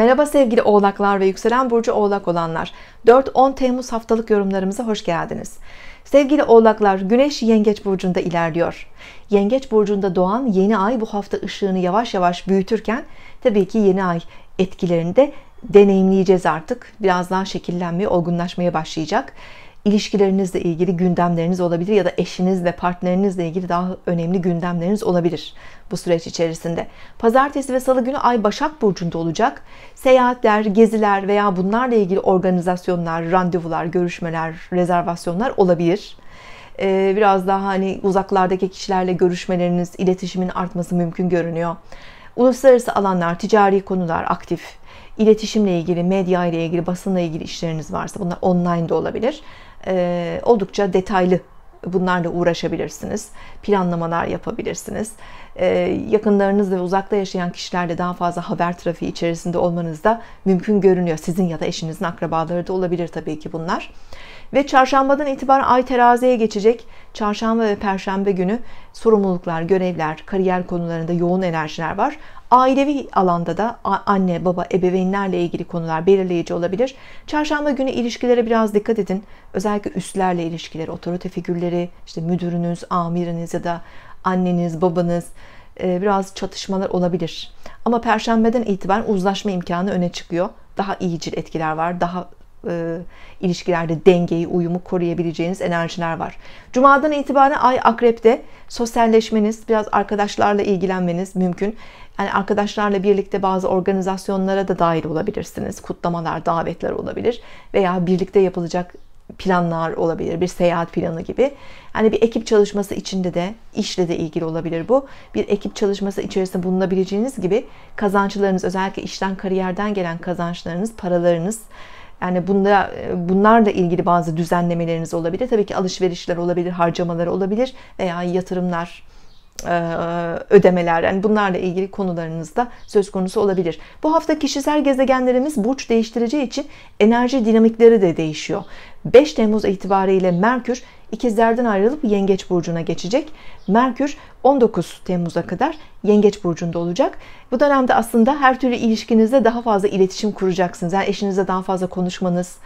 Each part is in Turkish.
Merhaba sevgili oğlaklar ve yükselen burcu oğlak olanlar. 4-10 Temmuz haftalık yorumlarımıza hoş geldiniz. Sevgili oğlaklar güneş yengeç burcunda ilerliyor. Yengeç burcunda doğan yeni ay bu hafta ışığını yavaş yavaş büyütürken tabii ki yeni ay etkilerini de deneyimleyeceğiz artık. Biraz daha şekillenmeye, olgunlaşmaya başlayacak ilişkilerinizle ilgili gündemleriniz olabilir ya da eşinizle, partnerinizle ilgili daha önemli gündemleriniz olabilir bu süreç içerisinde. Pazartesi ve salı günü ay Başak burcunda olacak. Seyahatler, geziler veya bunlarla ilgili organizasyonlar, randevular, görüşmeler, rezervasyonlar olabilir ee, biraz daha hani uzaklardaki kişilerle görüşmeleriniz, iletişimin artması mümkün görünüyor. Uluslararası alanlar, ticari konular aktif iletişimle ilgili, medya ile ilgili, basınla ilgili işleriniz varsa bunlar online de olabilir. Ee, oldukça detaylı bunlarla uğraşabilirsiniz. Planlamalar yapabilirsiniz. E, ve uzakta yaşayan kişilerle daha fazla haber trafiği içerisinde olmanız da mümkün görünüyor. Sizin ya da eşinizin akrabaları da olabilir tabii ki bunlar. Ve çarşambadan itibaren ay teraziye geçecek. Çarşamba ve perşembe günü sorumluluklar, görevler, kariyer konularında yoğun enerjiler var. Ailevi alanda da anne, baba, ebeveynlerle ilgili konular belirleyici olabilir. Çarşamba günü ilişkilere biraz dikkat edin. Özellikle üstlerle ilişkiler, otorite figürleri, işte müdürünüz, amiriniz ya da anneniz, babanız e, biraz çatışmalar olabilir. Ama perşembeden itibaren uzlaşma imkanı öne çıkıyor. Daha iyicil etkiler var. Daha e, ilişkilerde dengeyi, uyumu koruyabileceğiniz enerjiler var. Cuma'dan itibaren Ay Akrep'te sosyalleşmeniz, biraz arkadaşlarla ilgilenmeniz mümkün. Yani arkadaşlarla birlikte bazı organizasyonlara da dahil olabilirsiniz. Kutlamalar, davetler olabilir veya birlikte yapılacak planlar olabilir. Bir seyahat planı gibi. Yani bir ekip çalışması içinde de işle de ilgili olabilir bu. Bir ekip çalışması içerisinde bulunabileceğiniz gibi kazançlarınız özellikle işten kariyerden gelen kazançlarınız, paralarınız, yani bunda, e, bunlarla ilgili bazı düzenlemeleriniz olabilir. Tabii ki alışverişler olabilir, harcamalar olabilir veya yatırımlar e, ödemeler yani bunlarla ilgili konularınızda söz konusu olabilir. Bu hafta kişisel gezegenlerimiz burç değiştireceği için enerji dinamikleri de değişiyor. 5 Temmuz itibariyle Merkür ikizlerden ayrılıp Yengeç Burcu'na geçecek. Merkür 19 Temmuz'a kadar Yengeç Burcu'nda olacak. Bu dönemde aslında her türlü ilişkinizde daha fazla iletişim kuracaksınız. Yani eşinizle daha fazla konuşmanız,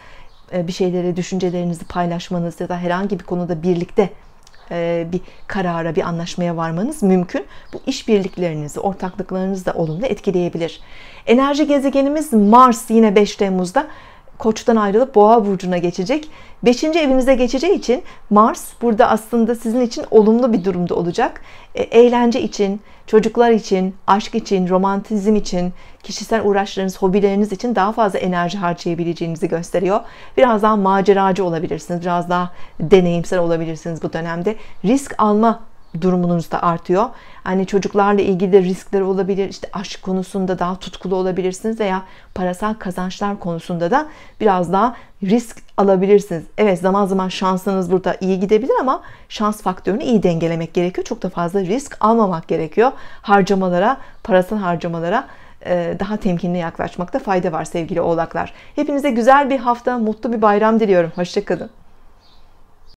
e, bir şeyleri, düşüncelerinizi paylaşmanız ya da herhangi bir konuda birlikte e, bir karara, bir anlaşmaya varmanız mümkün. Bu işbirliklerinizi, ortaklıklarınızı da olumlu etkileyebilir. Enerji gezegenimiz Mars yine 5 Temmuz'da Koç'tan ayrılıp Boğa burcuna geçecek. 5. evinize geçeceği için Mars burada aslında sizin için olumlu bir durumda olacak. E, eğlence için, çocuklar için, aşk için, romantizm için, kişisel uğraşlarınız, hobileriniz için daha fazla enerji harcayabileceğinizi gösteriyor. Biraz daha maceracı olabilirsiniz, biraz daha deneyimsel olabilirsiniz bu dönemde. Risk alma durumunuz da artıyor. Hani çocuklarla ilgili de riskler olabilir. İşte aşk konusunda daha tutkulu olabilirsiniz veya parasal kazançlar konusunda da biraz daha risk alabilirsiniz. Evet zaman zaman şansınız burada iyi gidebilir ama şans faktörünü iyi dengelemek gerekiyor. Çok da fazla risk almamak gerekiyor. Harcamalara, parasal harcamalara e, daha temkinli yaklaşmakta fayda var sevgili oğlaklar. Hepinize güzel bir hafta, mutlu bir bayram diliyorum. Hoşçakalın.